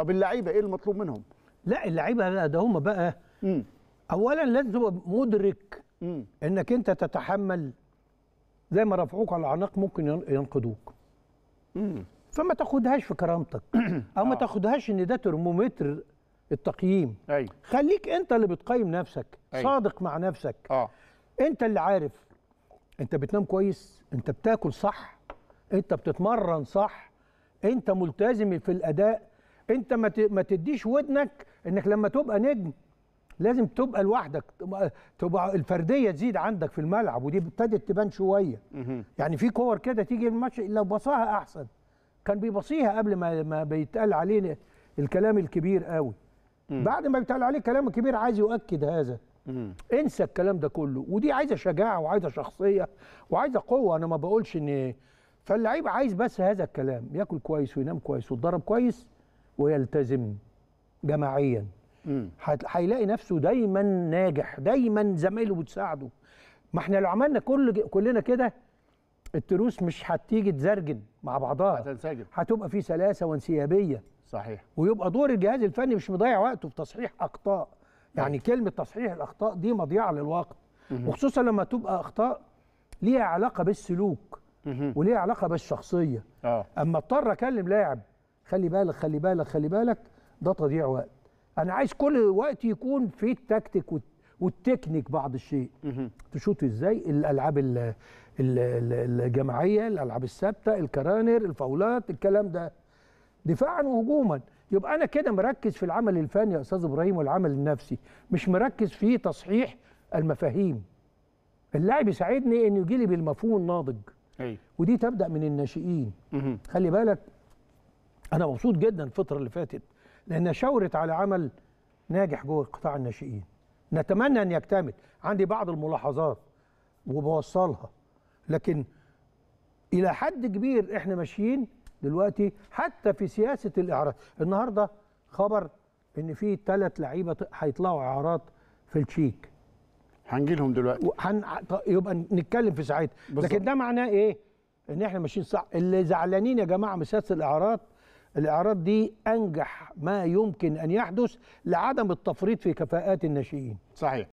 طب اللعيبه ايه المطلوب منهم لا اللعيبه ده هم بقى مم. اولا لازم تبقى مدرك مم. انك انت تتحمل زي ما رفعوك على العناق ممكن مم. فما تاخدهاش في كرامتك او ما آه. تاخدهاش ان ده ترمومتر التقييم أي. خليك انت اللي بتقيم نفسك أي. صادق مع نفسك آه. انت اللي عارف انت بتنام كويس انت بتاكل صح انت بتتمرن صح انت ملتزم في الاداء انت ما تديش ودنك انك لما تبقى نجم لازم تبقى لوحدك تبقى الفرديه تزيد عندك في الملعب ودي ابتدت تبان شويه يعني في كور كده تيجي الماتش لو بصاها احسن كان بيبصيها قبل ما ما بيتقال عليه الكلام الكبير قوي بعد ما بيتقال عليه كلام كبير عايز يؤكد هذا انسى الكلام ده كله ودي عايزه شجاعه وعايزه شخصيه وعايزه قوه انا ما بقولش ان فاللعيب عايز بس هذا الكلام ياكل كويس وينام كويس ويتدرب كويس ويلتزم جماعيا هيلاقي نفسه دايما ناجح دايما زمايله بتساعده ما احنا لو عملنا كل كلنا كده التروس مش هتيجي تزرجن مع بعضها هتنسجم هتبقى في سلاسه وانسيابيه صحيح ويبقى دور الجهاز الفني مش مضيع وقته في تصحيح اخطاء يعني مم. أيوة. كلمه تصحيح الاخطاء دي مضيعه للوقت مم. وخصوصا لما تبقى اخطاء ليها علاقه بالسلوك وليها علاقه بالشخصيه آه. اما اضطر اكلم لاعب خلي بالك خلي بالك خلي بالك ده تضييع وقت انا عايز كل وقت يكون في التكتيك والتكنيك بعض الشيء تشوط ازاي الالعاب الجماعيه الالعاب الثابته الكرانر الفاولات الكلام ده دفاعا وهجوما يبقى انا كده مركز في العمل الفني يا استاذ ابراهيم والعمل النفسي مش مركز في تصحيح المفاهيم اللاعب يساعدني انه يجي لي بالمفهوم الناضج أي. ودي تبدا من الناشئين خلي بالك انا مبسوط جدا الفتره اللي فاتت لانها شاورت على عمل ناجح جوه قطاع الناشئين نتمنى ان يكتمل عندي بعض الملاحظات وبوصلها لكن الى حد كبير احنا ماشيين دلوقتي حتى في سياسه الاعارات النهارده خبر ان في ثلاث لعيبه هيطلعوا اعارات في التشيك هنجي لهم دلوقتي وحن... يبقى نتكلم في ساعتها لكن ده معناه ايه ان احنا ماشيين صح اللي زعلانين يا جماعه من سياسه الاعارات الاعراض دي انجح ما يمكن ان يحدث لعدم التفريط في كفاءات الناشئين صحيح